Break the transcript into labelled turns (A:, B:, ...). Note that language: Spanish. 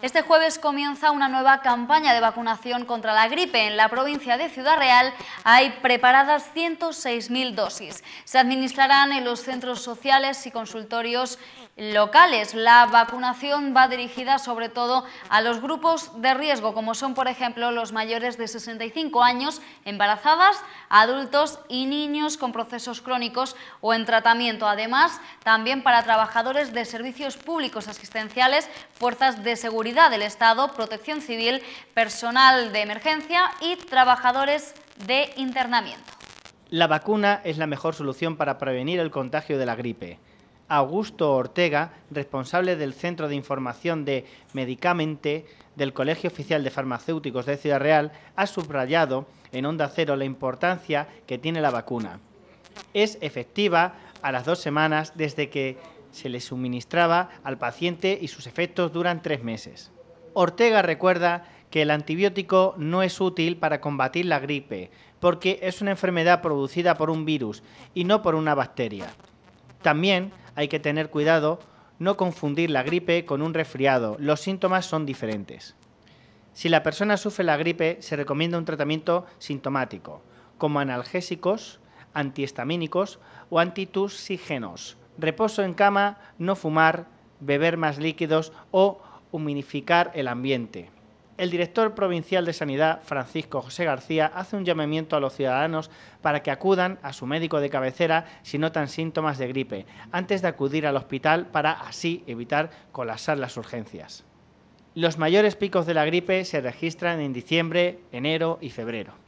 A: Este jueves comienza una nueva campaña de vacunación contra la gripe. En la provincia de Ciudad Real hay preparadas 106.000 dosis. Se administrarán en los centros sociales y consultorios locales. La vacunación va dirigida sobre todo a los grupos de riesgo, como son, por ejemplo, los mayores de 65 años, embarazadas, adultos y niños con procesos crónicos o en tratamiento. Además, también para trabajadores de servicios públicos asistenciales, fuerzas de seguridad del Estado, Protección Civil, personal de emergencia y trabajadores de internamiento.
B: La vacuna es la mejor solución para prevenir el contagio de la gripe. Augusto Ortega, responsable del Centro de Información de Medicamente del Colegio Oficial de Farmacéuticos de Ciudad Real, ha subrayado en Onda Cero la importancia que tiene la vacuna. Es efectiva a las dos semanas desde que se le suministraba al paciente y sus efectos duran tres meses. Ortega recuerda que el antibiótico no es útil para combatir la gripe, porque es una enfermedad producida por un virus y no por una bacteria. También hay que tener cuidado no confundir la gripe con un resfriado, los síntomas son diferentes. Si la persona sufre la gripe, se recomienda un tratamiento sintomático, como analgésicos, antihistamínicos o antitusígenos, reposo en cama, no fumar, beber más líquidos o humidificar el ambiente. El director provincial de Sanidad, Francisco José García, hace un llamamiento a los ciudadanos para que acudan a su médico de cabecera si notan síntomas de gripe, antes de acudir al hospital para así evitar colapsar las urgencias. Los mayores picos de la gripe se registran en diciembre, enero y febrero.